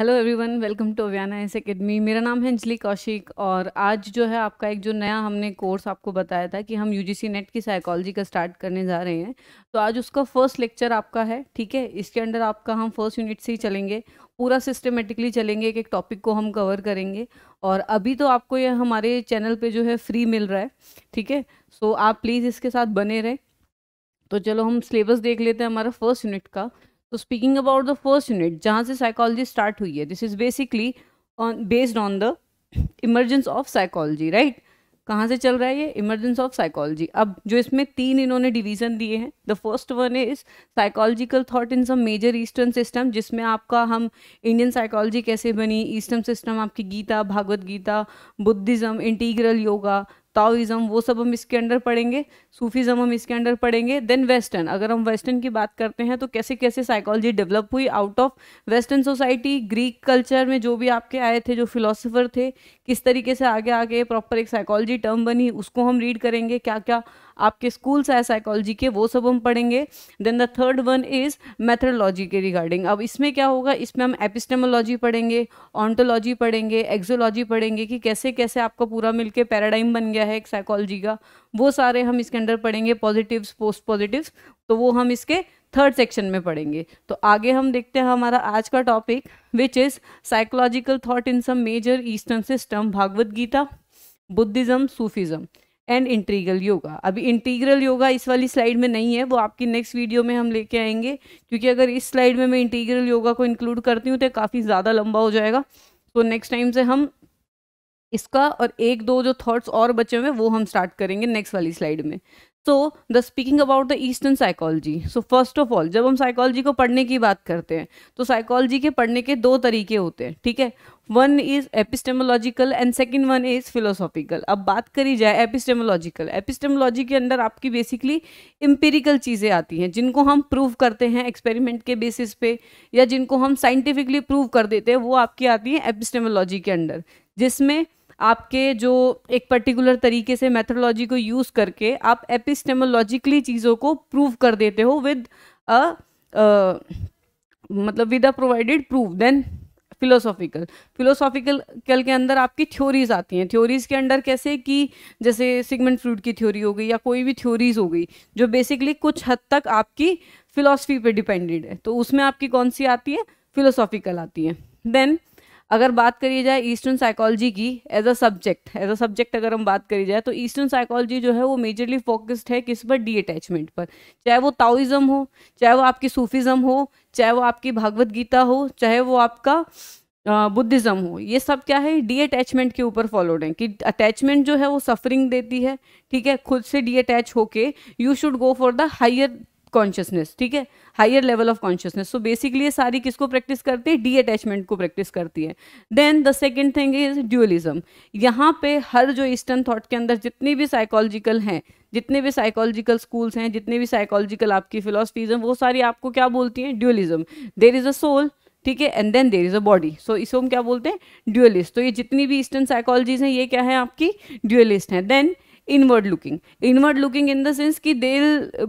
hello everyone welcome to Avyana's academy मेरा नाम है अंजलि कौशिक और आज जो है आपका एक जो नया हमने कोर्स आपको बताया था कि हम यूजीसी नेट की साइकोलॉजी का स्टार्ट करने जा रहे हैं तो आज उसका फर्स्ट लेक्चर आपका है ठीक है इसके अंडर आपका हम फर्स्ट यूनिट से ही चलेंगे पूरा सिस्टमेटिकली चलेंगे एक एक टॉपिक को हम कवर करेंगे और अभी तो आपको ये हमारे चैनल पर जो है फ्री मिल रहा है ठीक है सो आप प्लीज़ इसके साथ बने रहें तो चलो हम सिलेबस देख लेते हैं हमारा फर्स्ट यूनिट का तो speaking about the first unit जहाँ से साइकोलॉजी स्टार्ट हुई है this is basically on based on the emergence of psychology right कहाँ से चल रहा है ये इमरजेंस ऑफ साइकोलॉजी अब जो इसमें तीन इन्होंने डिवीजन दिए हैं the first one is psychological thought in some major eastern system जिसमें आपका हम इंडियन साइकोलॉजी कैसे बनी ईस्टर्न सिस्टम आपकी Gita Bhagavad Gita Buddhism integral yoga Taoism वो सब हम इसके अंडर पढ़ेंगे सूफीज़म हम इसके अंडर पढ़ेंगे देन वेस्टर्न अगर हम वेस्टर्न की बात करते हैं तो कैसे कैसे साइकोलॉजी डेवलप हुई out of western society Greek culture में जो भी आपके आए थे जो फिलोसोफर थे किस तरीके से आगे आगे प्रॉपर एक साइकोलॉजी टर्म बनी उसको हम रीड करेंगे क्या क्या आपके स्कूल्स है साइकोलॉजी के वो सब हम पढ़ेंगे then the third one is methodology के रिगार्डिंग अब इसमें क्या होगा इसमें हम एपिस्टेमोलॉजी पढ़ेंगे ऑन्टोलॉजी पढ़ेंगे एक्जोलॉजी पढ़ेंगे कि कैसे कैसे आपका पूरा मिलकर पैराडाइम बन गया है एक साइकोलॉजी का वो सारे हम इसके अंडर पढ़ेंगे पॉजिटिव्स पोस्ट पॉजिटिव्स तो वो हम इसके थर्ड सेक्शन में पढ़ेंगे तो आगे हम देखते हैं हमारा आज का topic which is psychological thought in some major eastern system Bhagavad Gita Buddhism Sufism and integral yoga अभी इंटीग्रल योगा इस वाली स्लाइड में नहीं है वो आपकी नेक्स्ट वीडियो में हम लेके आएंगे क्योंकि अगर इस स्लाइड में मैं इंटीग्रल योगा को इंक्लूड करती हूँ तो काफ़ी ज़्यादा लंबा हो जाएगा तो नेक्स्ट टाइम से हम इसका और एक दो जो थॉट्स और बचे हुए वो हम स्टार्ट करेंगे नेक्स्ट वाली स्लाइड में so the speaking about the eastern psychology so first of all जब हम साइकोलॉजी को पढ़ने की बात करते हैं तो साइकोलॉजी के पढ़ने के दो तरीके होते हैं ठीक है one is epistemological and second one is philosophical अब बात करी जाए एपिस्टेमोलॉजिकल एपिस्टेमोलॉजी के अंदर आपकी बेसिकली इम्पेरिकल चीज़ें आती हैं जिनको हम प्रूव करते हैं एक्सपेरिमेंट के बेसिस पे या जिनको हम साइंटिफिकली प्रूव कर देते हैं वो आपकी आती है एपिस्टेमोलॉजी के अंदर जिसमें आपके जो एक पर्टिकुलर तरीके से मैथोलॉजी को यूज़ करके आप एपिस्टेमोलॉजिकली चीज़ों को प्रूव कर देते हो विद अ uh, मतलब with a provided proof then philosophical philosophical कल के अंदर आपकी थ्योरीज आती हैं थ्योरीज के अंदर कैसे कि जैसे सिगमेंट फ्रूड की थ्योरी हो गई या कोई भी थ्योरीज हो गई जो बेसिकली कुछ हद तक आपकी फिलोसफी पे डिपेंडेड है तो उसमें आपकी कौन सी आती है फिलोसॉफिकल आती है देन अगर बात करी जाए ईस्टर्न साइकोलॉजी की as a subject as a subject अगर हम बात करी जाए तो ईस्टर्न साइकोलॉजी जो है वो मेजरली फोकस्ड है किस पर डी अटैचमेंट पर चाहे वो ताउइज़म हो चाहे वो आपकी सूफिज़म हो चाहे वो आपकी भागवत गीता हो चाहे वो आपका बुद्धिज़्म हो ये सब क्या है डी अटैचमेंट के ऊपर फॉलोड है कि अटैचमेंट जो है वो सफरिंग देती है ठीक है खुद से डी अटैच होके you should go for the higher consciousness ठीक है higher level of consciousness so basically ये सारी किसको प्रैक्टिस करती है डी अटैचमेंट को प्रैक्टिस करती है then the second thing is dualism यहाँ पे हर जो ईस्टर्न थॉट के अंदर जितने भी साइकोलॉजिकल हैं जितने भी साइकोलॉजिकल स्कूल्स हैं जितने भी साइकोलॉजिकल आपकी फिलोसफीज हैं वो सारी आपको क्या बोलती हैं dualism there is a soul ठीक है and then there is a body so इसे हम क्या बोलते हैं ड्यूअलिस्ट तो ये जितनी भी ईस्टर्न साइकोलॉजीज हैं ये क्या है आपकी ड्यूअलिस्ट हैं then inward looking inward looking in the sense कि they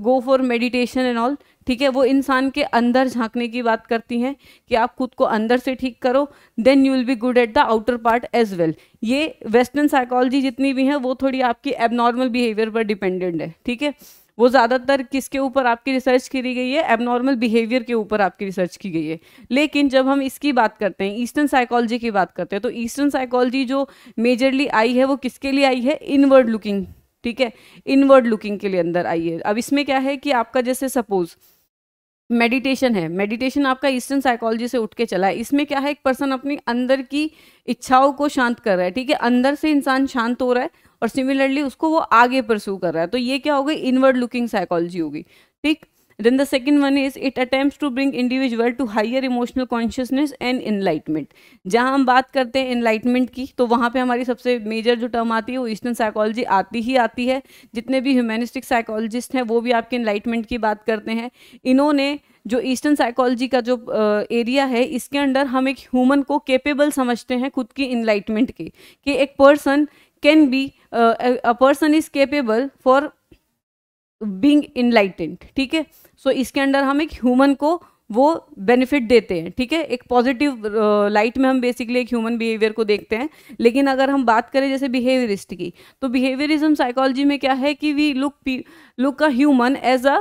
go for meditation and all ठीक है वो इंसान के अंदर झांकने की बात करती हैं कि आप खुद को अंदर से ठीक करो then you will be good at the outer part as well ये वेस्टर्न साइकोलॉजी जितनी भी है वो थोड़ी आपकी एबनॉर्मल बिहेवियर पर डिपेंडेंट है ठीक है वो ज़्यादातर किसके ऊपर आपकी रिसर्च करी गई है एबनॉर्मल बिहेवियर के ऊपर आपकी रिसर्च की गई है लेकिन जब हम इसकी बात करते हैं ईस्टर्न साइकोलॉजी की बात करते हैं तो ईस्टर्न साइकोलॉजी जो मेजरली आई है वो किसके लिए आई है इनवर्ड लुकिंग ठीक है इनवर्ड लुकिंग के लिए अंदर आई है अब इसमें क्या है कि आपका जैसे सपोज़ मेडिटेशन है मेडिटेशन आपका ईस्टर्न साइकोलॉजी से उठ के चला है इसमें क्या है एक पर्सन अपनी अंदर की इच्छाओं को शांत कर रहा है ठीक है अंदर से इंसान शांत हो रहा है और सिमिलरली उसको वो आगे परसू कर रहा है तो ये क्या होगा इनवर्ड लुकिंग साइकोलॉजी होगी ठीक then the second one is it attempt to bring individual to higher emotional consciousness and enlightenment जहाँ हम बात करते हैं इनलाइटमेंट की तो वहाँ पे हमारी सबसे मेजर जो टर्म आती है वो ईस्टर्न साइकोलॉजी आती ही आती है जितने भी ह्यूमनिस्टिक साइकोलॉजिस्ट हैं वो भी आपके इनलाइटमेंट की बात करते हैं इन्होंने जो ईस्टर्न साइकोलॉजी का जो एरिया है इसके अंडर हम एक ह्यूमन को केपेबल समझते हैं खुद की इनलाइटमेंट की कि एक person can be uh, a, a person is capable for being enlightened ठीक है सो so, इसके अंडर हम एक ह्यूमन को वो बेनिफिट देते हैं ठीक है एक पॉजिटिव लाइट uh, light में हम बेसिकली एक ह्यूमन बिहेवियर को देखते हैं लेकिन अगर हम बात करें जैसे बिहेवियरिस्ट की तो बिहेवियरिज्म साइकोलॉजी में क्या है कि we look look a human as a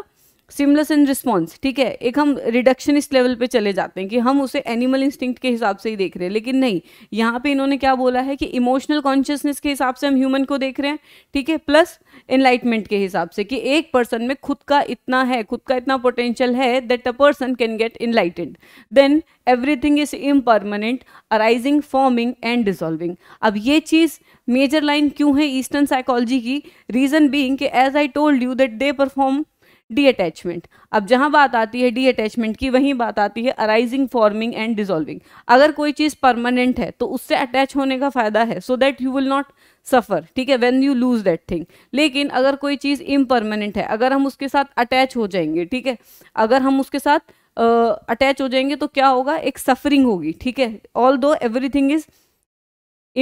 stimulus in response ठीक है एक हम रिडक्शन इस लेवल पे चले जाते हैं कि हम उसे एनिमल इंस्टिंक्ट के हिसाब से ही देख रहे हैं लेकिन नहीं यहाँ पे इन्होंने क्या बोला है कि इमोशनल कॉन्शियसनेस के हिसाब से हम ह्यूमन को देख रहे हैं ठीक है प्लस एनलाइटमेंट के हिसाब से कि एक पर्सन में खुद का इतना है खुद का इतना पोटेंशियल है that a person can get enlightened then everything is impermanent arising forming and dissolving अब ये चीज़ मेजर लाइन क्यों है ईस्टर्न साइकोलॉजी की reason being as I told you that they perform detachment अब जहां बात आती है डी अटैचमेंट की वहीं बात आती है अराइजिंग फॉर्मिंग एंड डिजोल्विंग अगर कोई चीज़ परमानेंट है तो उससे अटैच होने का फ़ायदा है so that you will not suffer ठीक है when you lose that thing लेकिन अगर कोई चीज़ इम्परमानेंट है अगर हम उसके साथ अटैच हो जाएंगे ठीक है अगर हम उसके साथ अटैच uh, हो जाएंगे तो क्या होगा एक सफरिंग होगी ठीक है ऑल दो एवरी थिंग इज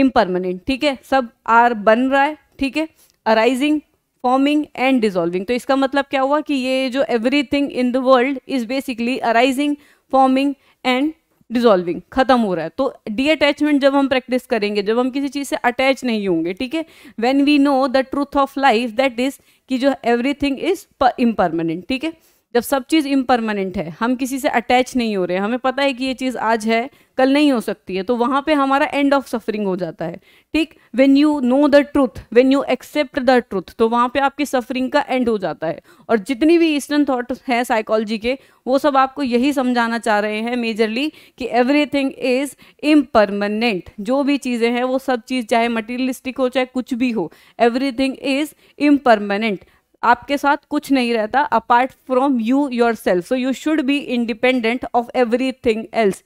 इम्परमानेंट ठीक है सब आर बन रहा है ठीक है अराइजिंग फॉर्मिंग एंड डिजोल्विंग तो इसका मतलब क्या हुआ कि ये जो everything in the world is basically arising forming and dissolving खत्म हो रहा है तो डी अटैचमेंट जब हम प्रैक्टिस करेंगे जब हम किसी चीज़ से अटैच नहीं होंगे ठीक है when we know the truth of life that is कि जो एवरीथिंग इज इम्परमानेंट ठीक है जब सब चीज़ इम्परमानेंट है हम किसी से अटैच नहीं हो रहे हमें पता है कि ये चीज़ आज है कल नहीं हो सकती है तो वहाँ पे हमारा एंड ऑफ सफरिंग हो जाता है ठीक when you know the truth when you accept the truth तो वहाँ पे आपकी सफरिंग का एंड हो जाता है और जितनी भी ईस्टर्न थाट हैं साइकोलॉजी के वो सब आपको यही समझाना चाह रहे हैं मेजरली कि एवरीथिंग इज इम्परमानेंट जो भी चीज़ें हैं वो सब चीज़ चाहे मटीरियलिस्टिक हो चाहे कुछ भी हो एवरीथिंग इज इम्परमानेंट आपके साथ कुछ नहीं रहता apart from you yourself so you should be independent of everything else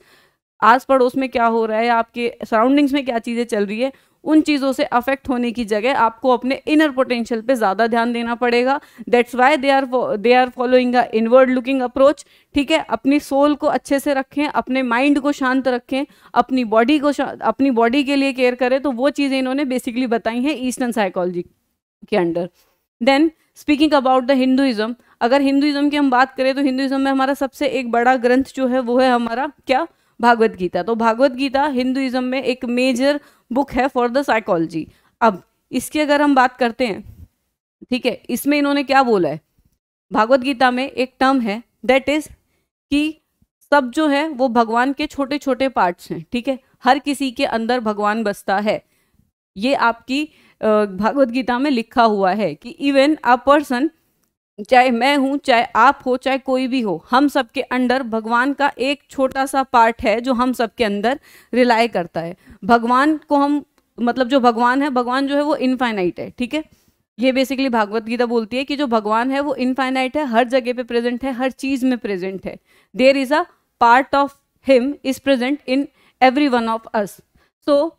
आस पड़ोस में क्या हो रहा है आपके सराउंडिंग्स में क्या चीज़ें चल रही है उन चीज़ों से अफेक्ट होने की जगह आपको अपने इनर पोटेंशियल पे ज़्यादा ध्यान देना पड़ेगा that's why they are they are following a inward looking approach ठीक है अपनी सोल को अच्छे से रखें अपने माइंड को शांत रखें अपनी बॉडी को अपनी बॉडी के लिए केयर करें तो वो चीज़ें इन्होंने बेसिकली बताई हैं ईस्टर्न साइकोलॉजी के under then speaking about the Hinduism अगर हिंदुइज्म की हम बात करें तो हिंदुज़म में हमारा सबसे एक बड़ा ग्रंथ जो है वो है हमारा क्या भागवत गीता तो भागवत गीता हिंदुइज्म में एक मेजर बुक है फॉर द साइकोलॉजी अब इसकी अगर हम बात करते हैं ठीक है इसमें इन्होंने क्या बोला है भागवत गीता में एक टर्म है दैट इज कि सब जो है वो भगवान के छोटे छोटे पार्ट्स हैं ठीक है हर किसी के अंदर भगवान बसता है ये आपकी भागवत गीता में लिखा हुआ है कि इवन अ पर्सन चाहे मैं हूँ चाहे आप हो चाहे कोई भी हो हम सबके अंडर भगवान का एक छोटा सा पार्ट है जो हम सबके अंदर रिलाय करता है भगवान को हम मतलब जो भगवान है भगवान जो है वो इनफाइनाइट है ठीक है ये बेसिकली भागवत गीता बोलती है कि जो भगवान है वो इनफाइनाइट है हर जगह पे प्रेजेंट है हर चीज में प्रेजेंट है there is a part of him is present in every one of us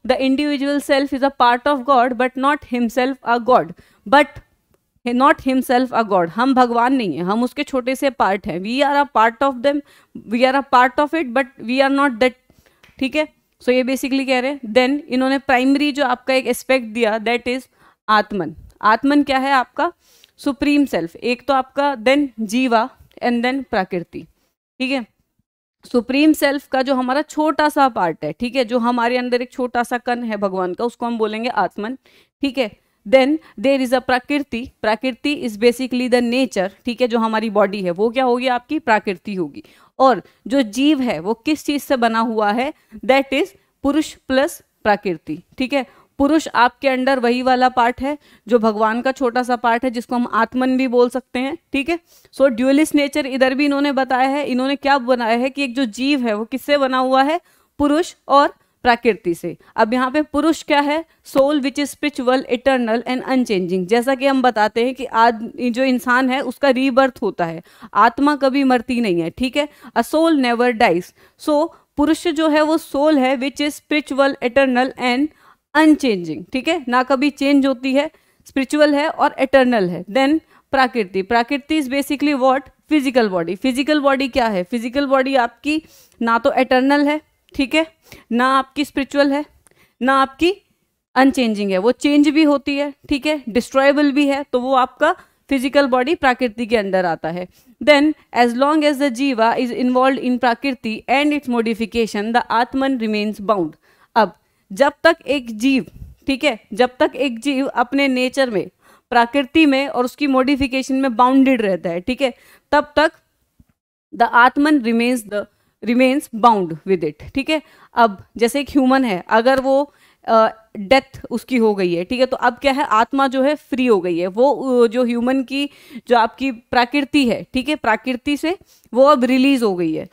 the individual self is a part of God but not not himself a God but not himself a God हम भगवान नहीं है हम उसके छोटे से part हैं we are a part of them we are a part of it but we are not that ठीक है सो ये बेसिकली कह रहे हैं देन इन्होंने प्राइमरी जो आपका एक एस्पेक्ट दिया दैट इज आत्मन आत्मन क्या है आपका सुप्रीम सेल्फ एक तो आपका देन जीवा एंड देन प्रकृति ठीक है सुप्रीम सेल्फ का जो हमारा छोटा सा पार्ट है ठीक है जो हमारे अंदर एक छोटा सा कन है भगवान का उसको हम बोलेंगे आत्मन ठीक है देन देर इज अ प्रकृति प्रकृति इज बेसिकली द नेचर ठीक है जो हमारी बॉडी है वो क्या होगी आपकी प्रकृति होगी और जो जीव है वो किस चीज से बना हुआ है दैट इज पुरुष प्लस प्रकृति ठीक है पुरुष आपके अंडर वही वाला पार्ट है जो भगवान का छोटा सा पार्ट है जिसको हम आत्मन भी बोल सकते हैं ठीक है सो ड्यूलिस्ट नेचर इधर भी इन्होंने बताया है इन्होंने क्या बनाया है कि एक जो जीव है वो किससे बना हुआ है पुरुष और प्रकृति से अब यहाँ पे पुरुष क्या है soul which is spiritual eternal and unchanging जैसा कि हम बताते हैं कि आज जो इंसान है उसका रीबर्थ होता है आत्मा कभी मरती नहीं है ठीक है a soul never dies so पुरुष जो है वो सोल है which is spiritual eternal and unchanging ठीक है ना कभी चेंज होती है स्पिरिचुअल है और एटर्नल है then prakriti prakriti is basically what physical body physical body क्या है फिजिकल बॉडी आपकी ना तो एटर्नल है ठीक है ना आपकी स्पिरिचुअल है ना आपकी अनचेंजिंग है वो चेंज भी होती है ठीक है डिस्ट्रॉयबल भी है तो वो आपका फिजिकल बॉडी प्राकृति के अंदर आता है then as long as the jiva is involve in prakriti and its modification the atman remains bound जब तक एक जीव ठीक है जब तक एक जीव अपने नेचर में प्रकृति में और उसकी मॉडिफिकेशन में बाउंडेड रहता है ठीक है तब तक the atman remains the remains bound with it ठीक है अब जैसे एक ह्यूमन है अगर वो डेथ uh, उसकी हो गई है ठीक है तो अब क्या है आत्मा जो है फ्री हो गई है वो जो ह्यूमन की जो आपकी प्रकृति है ठीक है प्रकृति से वो अब रिलीज हो गई है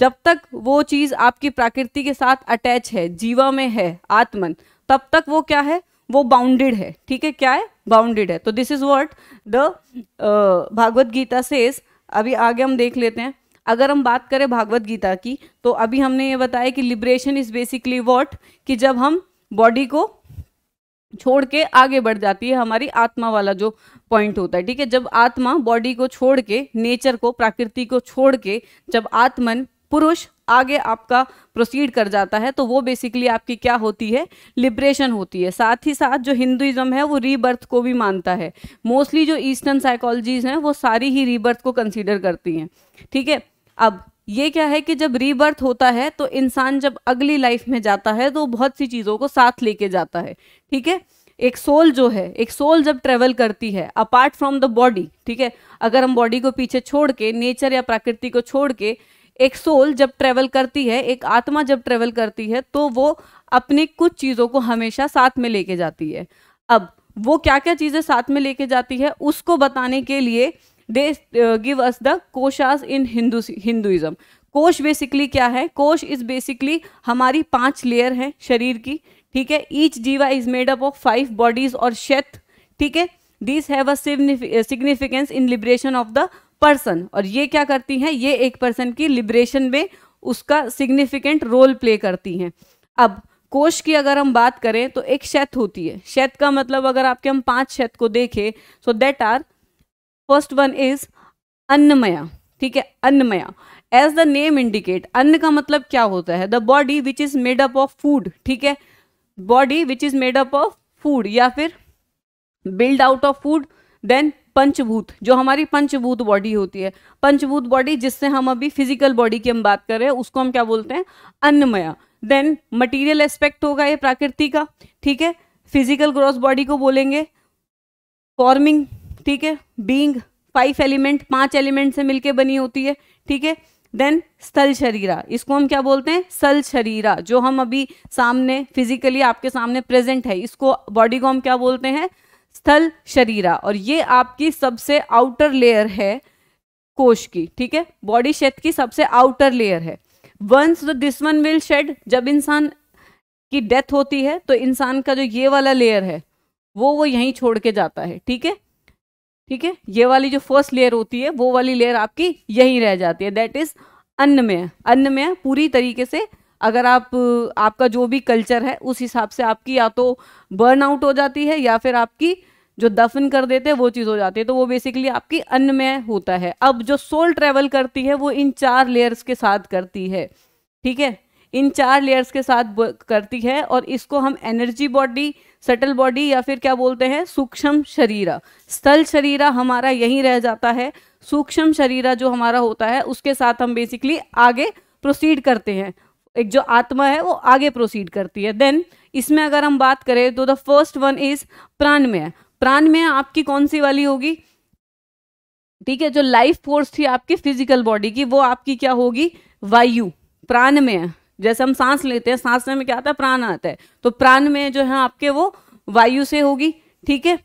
जब तक वो चीज़ आपकी प्रकृति के साथ अटैच है जीवा में है आत्मन तब तक वो क्या है वो बाउंडेड है ठीक है क्या है बाउंडेड है तो this is what the Bhagavad Gita से अभी आगे हम देख लेते हैं अगर हम बात करें भागवत गीता की तो अभी हमने ये बताया कि लिबरेशन इज बेसिकली वॉट कि जब हम बॉडी को छोड़ के आगे बढ़ जाती है हमारी आत्मा वाला जो पॉइंट होता है ठीक है जब आत्मा बॉडी को छोड़ के नेचर को प्रकृति को छोड़ के जब आत्मन पुरुष आगे आपका प्रोसीड कर जाता है तो वो बेसिकली आपकी क्या होती है लिब्रेशन होती है साथ ही साथ जो हिंदुइज्म है वो रीबर्थ को भी मानता है मोस्टली जो ईस्टर्न साइकोलॉजीज हैं वो सारी ही रीबर्थ को कंसीडर करती हैं ठीक है अब ये क्या है कि जब रीबर्थ होता है तो इंसान जब अगली लाइफ में जाता है तो बहुत सी चीज़ों को साथ लेके जाता है ठीक है एक सोल जो है एक सोल जब ट्रेवल करती है अपार्ट फ्रॉम द बॉडी ठीक है अगर हम बॉडी को पीछे छोड़ के नेचर या प्रकृति को छोड़ के एक सोल जब ट्रेवल करती है एक आत्मा जब ट्रेवल करती है तो वो अपने कुछ चीज़ों को हमेशा साथ में लेके जाती है अब वो क्या क्या चीज़ें साथ में लेके जाती है उसको बताने के लिए they give us the koshas in Hindu Hinduism कोश बेसिकली क्या है कोश इज़ बेसिकली हमारी पांच लेयर हैं शरीर की ठीक है each jiva is made up of five bodies और शेथ ठीक है these have a significance in liberation of the person और ये क्या करती हैं ये एक पर्सन की लिबरेशन में उसका सिग्निफिकेंट रोल प्ले करती हैं अब कोश की अगर हम बात करें तो एक शैत होती है शैत का मतलब अगर आपके हम पांच शैत को देखें so that are first one is annamaya ठीक है annamaya as the name indicate अन्न का मतलब क्या होता है the body which is made up of food ठीक है body which is made up of food या फिर build out of food then panchabhuta जो हमारी पंचभूत बॉडी होती है पंचभूत बॉडी जिससे हम अभी फिजिकल बॉडी की हम बात कर रहे हैं उसको हम क्या बोलते हैं अन्नमय देन मटीरियल एस्पेक्ट होगा ये प्रकृति का ठीक है फिजिकल ग्रॉस बॉडी को बोलेंगे फॉर्मिंग ठीक है बींग फाइव एलिमेंट पांच एलिमेंट से मिलके बनी होती है ठीक है देन स्थल शरीरा इसको हम क्या बोलते हैं सल शरीरा जो हम अभी सामने फिजिकली आपके सामने प्रेजेंट है इसको बॉडी को हम क्या बोलते हैं स्थल शरीरा और ये आपकी सबसे आउटर लेयर है कोश की ठीक है बॉडी शेथ की सबसे आउटर लेयर है once the this one will shed जब इंसान की डेथ होती है तो इंसान का जो ये वाला लेयर है वो वो यहीं छोड़ के जाता है ठीक है ठीक है ये वाली जो फर्स्ट लेयर होती है वो वाली लेयर आपकी यहीं रह जाती है दैट इज अन्नमय अन्नमय पूरी तरीके से अगर आप आपका जो भी कल्चर है उस हिसाब से आपकी या तो बर्न आउट हो जाती है या फिर आपकी जो दफन कर देते हैं वो चीज़ हो जाती है तो वो बेसिकली आपकी अन्न में होता है अब जो सोल ट्रेवल करती है वो इन चार लेयर्स के साथ करती है ठीक है इन चार लेयर्स के साथ करती है और इसको हम एनर्जी बॉडी सटल बॉडी या फिर क्या बोलते हैं सूक्ष्म शरीरा स्थल शरीरा हमारा यहीं रह जाता है सूक्ष्म शरीरा जो हमारा होता है उसके साथ हम बेसिकली आगे प्रोसीड करते हैं एक जो आत्मा है वो आगे प्रोसीड करती है देन इसमें अगर हम बात करें तो the first one is pranamaya pranamaya आपकी कौन सी वाली होगी ठीक है जो लाइफ फोर्स थी आपकी फिजिकल बॉडी की वो आपकी क्या होगी वायु प्राणमय जैसे हम सांस लेते हैं सांस में क्या आता है प्राण आता है तो प्राण में जो है आपके वो वायु से होगी ठीक है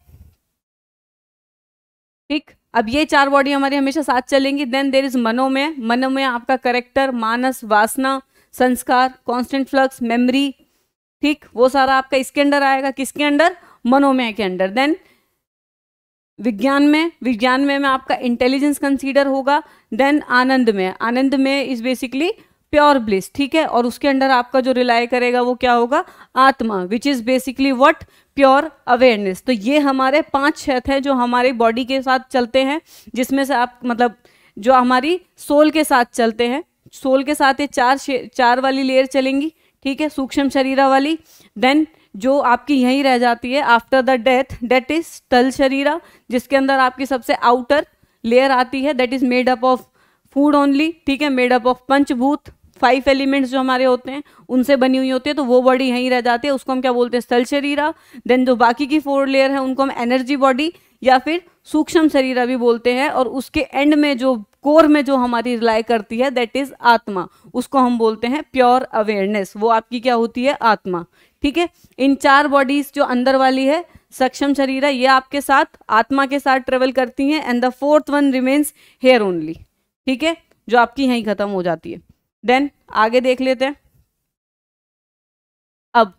ठीक अब ये चार बॉडी हमारी हमेशा साथ चलेंगी देन देर इज मनोमय मनोमय आपका करेक्टर मानस वासना संस्कार कांस्टेंट फ्लक्स मेमोरी ठीक वो सारा आपका इसके अंडर आएगा किसके अंडर मनोमय के अंडर देन विज्ञान में विज्ञान में में आपका इंटेलिजेंस कंसीडर होगा देन आनंद में आनंद में इज बेसिकली प्योर ब्लिस ठीक है और उसके अंडर आपका जो रिलाय करेगा वो क्या होगा आत्मा which is basically what pure awareness तो ये हमारे पांच छत हैं जो हमारी बॉडी के साथ चलते हैं जिसमें से आप मतलब जो हमारी सोल के साथ चलते हैं सोल के साथ ये चार चार वाली लेयर चलेंगी ठीक है सूक्ष्म शरीरा वाली देन जो आपकी यहीं रह जाती है after the death that is तल शरीरा जिसके अंदर आपकी सबसे आउटर लेयर आती है that is made up of food only ठीक है made up of panchabhuta five elements जो हमारे होते हैं उनसे बनी हुई होती है तो वो बॉडी यहीं रह जाती है उसको हम क्या बोलते हैं स्थल शरीरा देन जो बाकी की फोर लेयर है उनको हम एनर्जी बॉडी या फिर सूक्ष्म शरीर अभी बोलते हैं और उसके एंड में जो कोर में जो हमारी रिलाय करती है दैट इज आत्मा उसको हम बोलते हैं प्योर अवेयरनेस वो आपकी क्या होती है आत्मा ठीक है इन चार बॉडीज जो अंदर वाली है सक्षम शरीर है ये आपके साथ आत्मा के साथ ट्रेवल करती हैं and the fourth one remains here only ठीक है जो आपकी यहीं खत्म हो जाती है देन आगे देख लेते हैं अब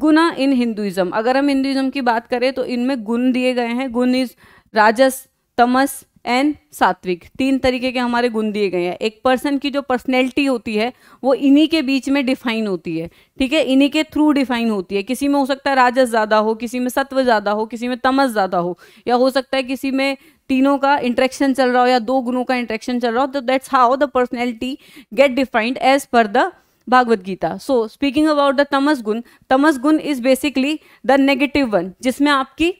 गुना इन हिंदुइज्म अगर हम हिंदुइज्म की बात करें तो इनमें गुण दिए गए हैं गुण इज राजस तमस एंड सात्विक तीन तरीके के हमारे गुण दिए गए हैं एक पर्सन की जो पर्सनैलिटी होती है वो इन्हीं के बीच में डिफाइन होती है ठीक है इन्हीं के थ्रू डिफाइन होती है किसी में हो सकता है राजस ज़्यादा हो किसी में सत्व ज़्यादा हो किसी में तमस ज़्यादा हो या हो सकता है किसी में तीनों का इंट्रैक्शन चल रहा हो या दो गुणों का इंट्रैक्शन चल रहा हो तो that's how the personality get defined as per the Bhagavad Gita so speaking about the tamas guna tamas guna is basically the negative one जिसमें आपकी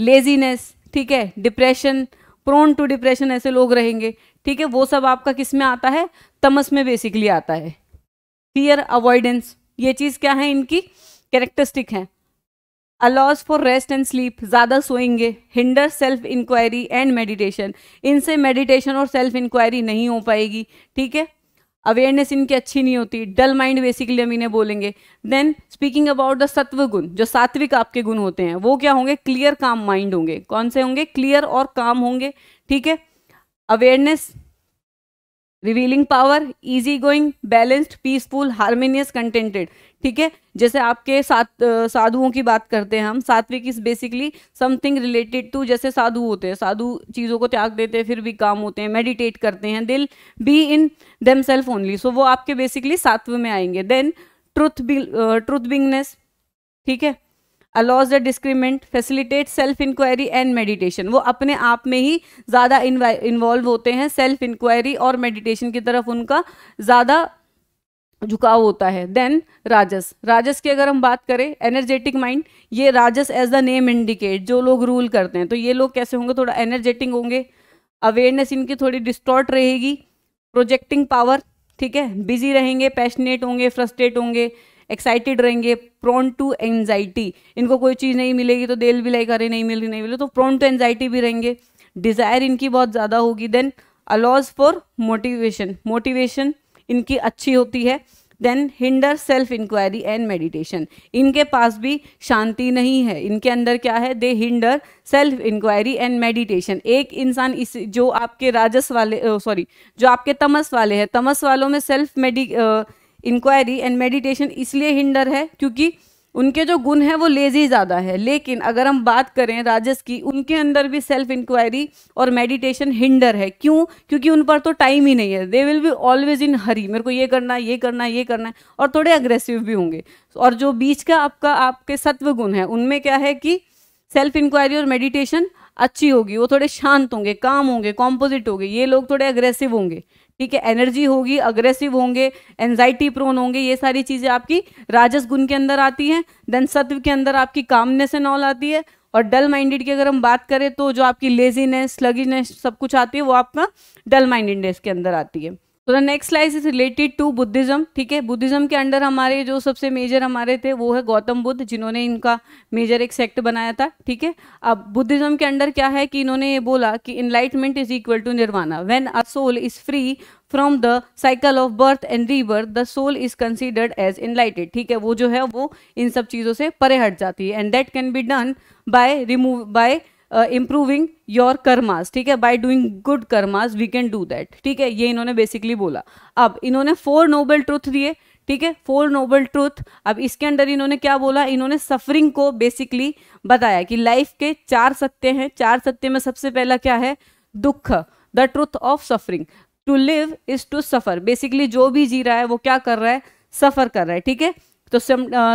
लेजीनेस ठीक है डिप्रेशन प्रोन टू डिप्रेशन ऐसे लोग रहेंगे ठीक है वो सब आपका किस में आता है तमस में बेसिकली आता है फियर अवॉइडेंस ये चीज़ क्या है इनकी कैरेक्टरिस्टिक है allows for rest and sleep ज़्यादा सोएंगे hinder self inquiry and meditation इनसे मेडिटेशन और सेल्फ इंक्वायरी नहीं हो पाएगी ठीक है अवेयरनेस इनकी अच्छी नहीं होती डल माइंड बेसिकली हम इन्हें बोलेंगे देन स्पीकिंग अबाउट द सत्व गुण जो सात्विक आपके गुण होते हैं वो क्या होंगे क्लियर काम माइंड होंगे कौन से होंगे क्लियर और काम होंगे ठीक है awareness revealing power easy going balanced peaceful harmonious contented ठीक है जैसे आपके साथ साधुओं की बात करते हैं हम sattvic is basically something related to जैसे साधु होते हैं साधु चीज़ों को त्याग देते हैं फिर भी काम होते हैं मेडिटेट करते हैं they'll be in themselves only so वो आपके बेसिकली सात्व में आएंगे देन ट्रुथ ट्रुथ बिंगनेस ठीक है allows the discernment facilitate self inquiry and meditation वो अपने आप में ही ज़्यादा इन्वॉल्व होते हैं सेल्फ इंक्वायरी और मेडिटेशन की तरफ उनका ज़्यादा झुकाव होता है देन राजस राजस की अगर हम बात करें एनर्जेटिक माइंड ये राजस एज द नेम इंडिकेट जो लोग रूल करते हैं तो ये लोग कैसे होंगे थोड़ा एनर्जेटिक होंगे अवेयरनेस इनकी थोड़ी डिस्टॉर्ट रहेगी प्रोजेक्टिंग पावर ठीक है बिजी रहेंगे पैशनेट होंगे फ्रस्ट्रेट होंगे एक्साइटेड रहेंगे प्रोन टू एंगजाइटी इनको कोई चीज़ नहीं मिलेगी तो दिल भी लाइक अरे नहीं मिल रही नहीं मिली तो प्रोन टू एंगजाइटी भी रहेंगे डिज़ायर इनकी बहुत ज़्यादा होगी then allows for motivation motivation इनकी अच्छी होती है then hinder self inquiry and meditation इनके पास भी शांति नहीं है इनके अंदर क्या है they hinder self inquiry and meditation एक इंसान इस जो आपके राजस वाले सॉरी जो आपके तमस वाले हैं तमस वालों में सेल्फ मेडि इंक्वायरी एंड मेडिटेशन इसलिए हिंडर है क्योंकि उनके जो गुण हैं वो लेजी ज़्यादा है लेकिन अगर हम बात करें राजस की उनके अंदर भी सेल्फ इंक्वायरी और मेडिटेशन हिंडर है क्यों क्योंकि उन पर तो टाइम ही नहीं है they will be always in hurry मेरे को ये करना है ये करना ये करना है और थोड़े अग्रेसिव भी होंगे और जो बीच का आपका आपके सत्व गुण है उनमें क्या है कि सेल्फ इंक्वायरी और मेडिटेशन अच्छी होगी वो थोड़े शांत होंगे काम होंगे कॉम्पोजिट होंगे ये लोग थोड़े अग्रेसिव होंगे ठीक है एनर्जी होगी अग्रेसिव होंगे एनजाइटी प्रोन होंगे ये सारी चीज़ें आपकी राजस गुण के अंदर आती हैं देन सत्व के अंदर आपकी कामनेस एंड ऑल आती है और डल माइंडेड की अगर हम बात करें तो जो आपकी लेजीनेस लगीनेस सब कुछ आती है वो आपका डल माइंडेडनेस के अंदर आती है तो the next slice is related to Buddhism ठीक है बुद्धिज्म के अंडर हमारे जो सबसे मेजर हमारे थे वो है गौतम बुद्ध जिन्होंने इनका मेजर एक सेक्ट बनाया था ठीक है अब बुद्धिज्म के अंडर क्या है कि इन्होंने ये बोला कि enlightenment is equal to nirvana when a soul is free from the cycle of birth and rebirth the soul is considered as enlightened ठीक है वो जो है वो इन सब चीज़ों से परे हट जाती है and that can be done by remove by improving your karmas ठीक है by doing good karmas we can do that ठीक है ये इन्होंने बेसिकली बोला अब इन्होंने फोर नोबल ट्रूथ दिए ठीक है फोर नोबल ट्रूथ अब इसके अंदर इन्होंने क्या बोला इन्होंने सफरिंग को बेसिकली बताया कि लाइफ के चार सत्य हैं चार सत्य में सबसे पहला क्या है दुख the truth of suffering to live is to suffer basically जो भी जी रहा है वो क्या कर रहा है सफर कर रहा है ठीक है तो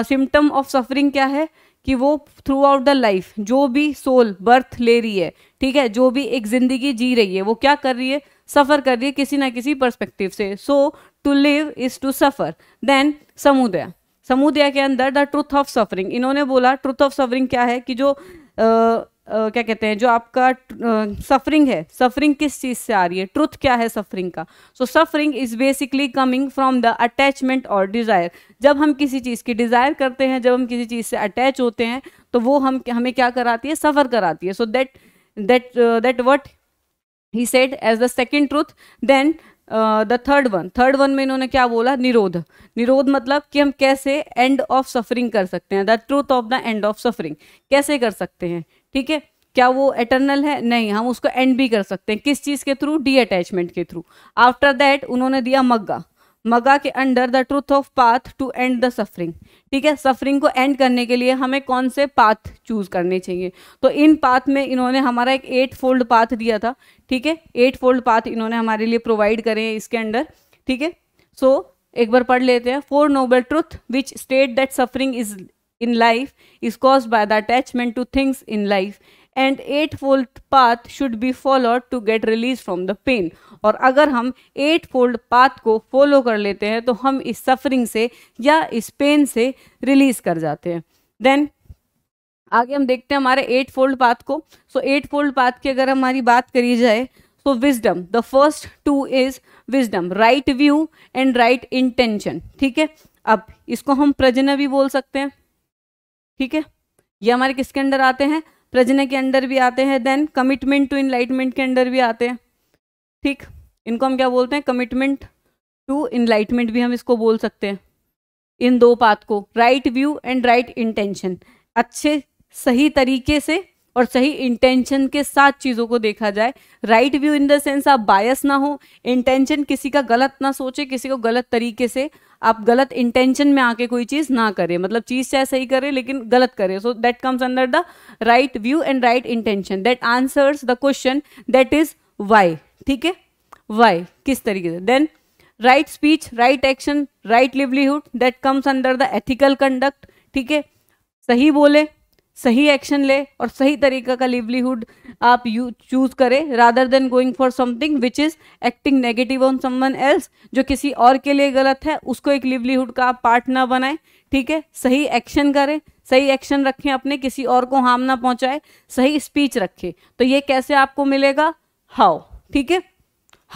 सिम्टम ऑफ सफरिंग क्या है कि वो थ्रू आउट द लाइफ जो भी सोल बर्थ ले रही है ठीक है जो भी एक ज़िंदगी जी रही है वो क्या कर रही है सफ़र कर रही है किसी ना किसी परस्पेक्टिव से so to live is to suffer then समुदाय समुदाय के अंदर द ट्रूथ ऑफ सफरिंग इन्होंने बोला ट्रूथ ऑफ सफरिंग क्या है कि जो क्या कहते हैं जो आपका सफरिंग है सफरिंग किस चीज़ से आ रही है ट्रुथ क्या है सफरिंग का so suffering is basically coming from the attachment और डिज़ायर जब हम किसी चीज़ की डिज़ायर करते हैं जब हम किसी चीज़ से अटैच होते हैं तो वो हम हमें क्या कराती है सफ़र कराती है so that that that what he set as the second truth then the third one third one में इन्होंने क्या बोला निरोध निरोध मतलब कि हम कैसे एंड ऑफ सफरिंग कर सकते हैं the truth of the end of suffering कैसे कर सकते हैं ठीक है क्या वो एटर्नल है नहीं हम उसको एंड भी कर सकते हैं किस चीज़ के थ्रू डी अटैचमेंट के थ्रू आफ्टर दैट उन्होंने दिया मग्गा मगा के under the truth of path to end the suffering ठीक है सफरिंग को एंड करने के लिए हमें कौन से पाथ चूज करने चाहिए तो इन पाथ में इन्होंने हमारा एक एट फोल्ड पाथ दिया था ठीक है एट फोल्ड पाथ इन्होंने हमारे लिए प्रोवाइड करे हैं इसके अंडर ठीक है सो एक बार पढ़ लेते हैं four noble truth which state that suffering is in life is caused by the attachment to things in life and eightfold path should be followed to get release from the pain और अगर हम eightfold path को follow कर लेते हैं तो हम इस सफरिंग से या इस पेन से रिलीज कर जाते हैं देन आगे हम देखते हैं हमारे एट फोल्ड पाथ को सो एट फोल्ड पाथ की अगर हमारी बात करी जाए so wisdom the first two is wisdom right view and right intention ठीक है अब इसको हम प्रजना भी बोल सकते हैं ठीक है ये हमारे किसके अंडर आते हैं प्रजने के अंडर भी आते हैं देन कमिटमेंट टू इनलाइटमेंट के अंडर भी आते हैं ठीक इनको हम क्या बोलते हैं कमिटमेंट टू इनलाइटमेंट भी हम इसको बोल सकते हैं इन दो पात को right view and right intention अच्छे सही तरीके से और सही इंटेंशन के साथ चीज़ों को देखा जाए right view in the sense आप बायस ना हो इंटेंशन किसी का गलत ना सोचे किसी को गलत तरीके से आप गलत इंटेंशन में आके कोई चीज़ ना करें मतलब चीज़ चाहे सही करें लेकिन गलत करें so that comes under the right view and right intention that answers the question that is why ठीक है वाई किस तरीके से then right speech right action right livelihood that comes under the ethical conduct ठीक है सही बोले सही एक्शन ले और सही तरीका का लिवलीहुड आप यू चूज करें rather than going for something which is acting negative on someone else जो किसी और के लिए गलत है उसको एक लिवलीहुड का आप पार्ट ना बनाएं ठीक है सही एक्शन करें सही एक्शन रखें अपने किसी और को हार्म ना पहुंचाए सही स्पीच रखें तो ये कैसे आपको मिलेगा हाउ ठीक है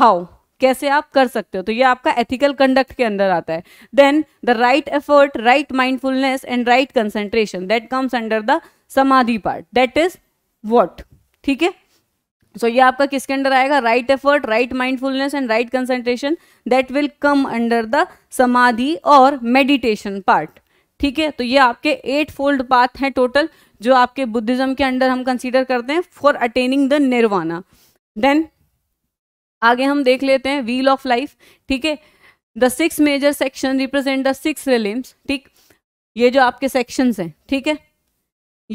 हाउ कैसे आप कर सकते हो तो ये आपका एथिकल कंडक्ट के अंदर आता है then the right effort right mindfulness and right concentration that comes under the samadhi part that is what ठीक है सो ये आपका किसके अंडर आएगा right effort right mindfulness and right concentration that will come under the samadhi और meditation part ठीक है तो ये आपके एट फोल्ड पाथ हैं टोटल जो आपके बुद्धिज्म के अंडर हम कंसीडर करते हैं for attaining the nirvana then आगे हम देख लेते हैं व्हील ऑफ लाइफ ठीक है the six major section represent the six realms ठीक ये जो आपके सेक्शंस हैं ठीक है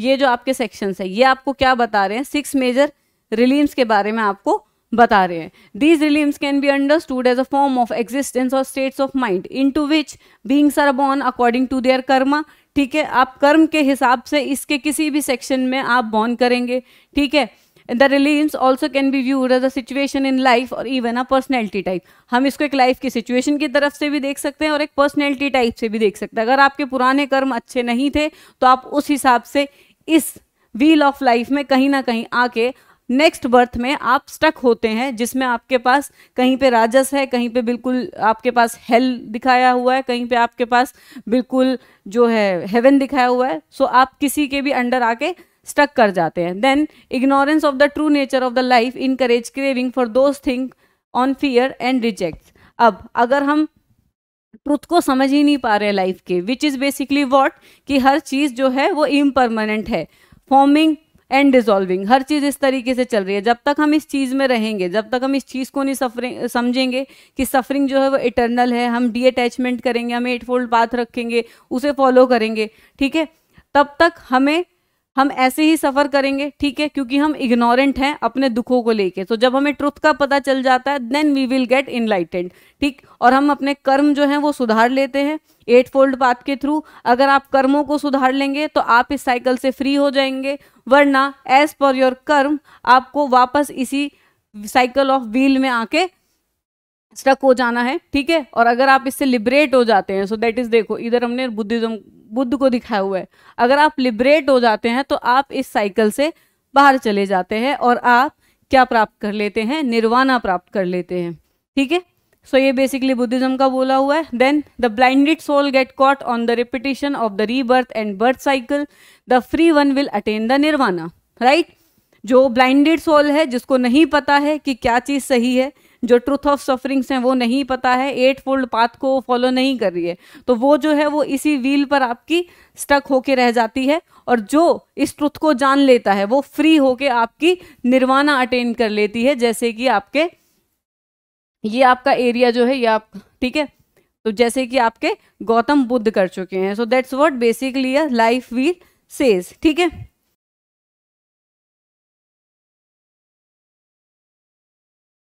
ये जो आपके सेक्शंस हैं ये आपको क्या बता रहे हैं सिक्स मेजर रिलिम्स के बारे में आपको बता रहे हैं these realms can be understood as a form of existence और states of mind into which beings are born according to their karma ठीक है आप कर्म के हिसाब से इसके किसी भी सेक्शन में आप बॉर्न करेंगे ठीक है the realms also can be viewed as a situation in life और इवन अ पर्सनैलिटी टाइप हम इसको एक लाइफ की सिचुएशन की तरफ से भी देख सकते हैं और एक पर्सनैलिटी टाइप से भी देख सकते हैं अगर आपके पुराने कर्म अच्छे नहीं थे तो आप उस हिसाब से इस व्हील ऑफ लाइफ में कहीं ना कहीं आके नेक्स्ट बर्थ में आप स्टक होते हैं जिसमें आपके पास कहीं पे राजस है कहीं पे बिल्कुल आपके पास हेल दिखाया हुआ है कहीं पे आपके पास बिल्कुल जो है हेवन दिखाया हुआ है सो so आप किसी के भी अंडर आके स्टक कर जाते हैं then ignorance of the true nature of the life encourage craving for those thing on fear and reject अब अगर हम ट्रुथ को समझ ही नहीं पा रहे लाइफ के विच इज़ बेसिकली वॉट कि हर चीज़ जो है वो इम्परमानेंट है फॉर्मिंग एंड डिजॉल्विंग हर चीज़ इस तरीके से चल रही है जब तक हम इस चीज़ में रहेंगे जब तक हम इस चीज़ को नहीं सफरिंग समझेंगे कि सफरिंग जो है वो इटर्नल है हम डी अटैचमेंट करेंगे हम एट फोल्ड बात रखेंगे उसे फॉलो करेंगे ठीक है तब तक हमें हम ऐसे ही सफ़र करेंगे ठीक है क्योंकि हम इग्नोरेंट हैं अपने दुखों को लेके तो जब हमें ट्रुथ का पता चल जाता है then we will get enlightened ठीक और हम अपने कर्म जो हैं वो सुधार लेते हैं एट फोल्ड पाथ के थ्रू अगर आप कर्मों को सुधार लेंगे तो आप इस साइकिल से फ्री हो जाएंगे वरना एज पर योर कर्म आपको वापस इसी साइकिल ऑफ व्हील में आके स्टक हो जाना है ठीक है और अगर आप इससे लिबरेट हो जाते हैं सो दैट इज देखो इधर हमने बुद्धिज्म बुद्ध को दिखाया हुआ है अगर आप लिबरेट हो जाते हैं तो आप इस साइकिल से बाहर चले जाते हैं और आप क्या प्राप्त कर लेते हैं निर्वाणा प्राप्त कर लेते हैं ठीक है सो ये बेसिकली बुद्धिज्म का बोला हुआ है then the blinded soul get caught on the repetition of the rebirth and birth cycle the free one will attain the nirvana right जो ब्लाइंडेड सोल है जिसको नहीं पता है कि क्या चीज़ सही है जो ट्रूथ ऑफ सफरिंग्स हैं वो नहीं पता है एट फोल्ड पाथ को फॉलो नहीं कर रही है तो वो जो है वो इसी व्हील पर आपकी स्टक होके रह जाती है और जो इस ट्रुथ को जान लेता है वो फ्री होके आपकी निर्वाणा अटेन कर लेती है जैसे कि आपके ये आपका एरिया जो है ये आप ठीक है तो जैसे कि आपके गौतम बुद्ध कर चुके हैं so that's what basically a life wheel says ठीक है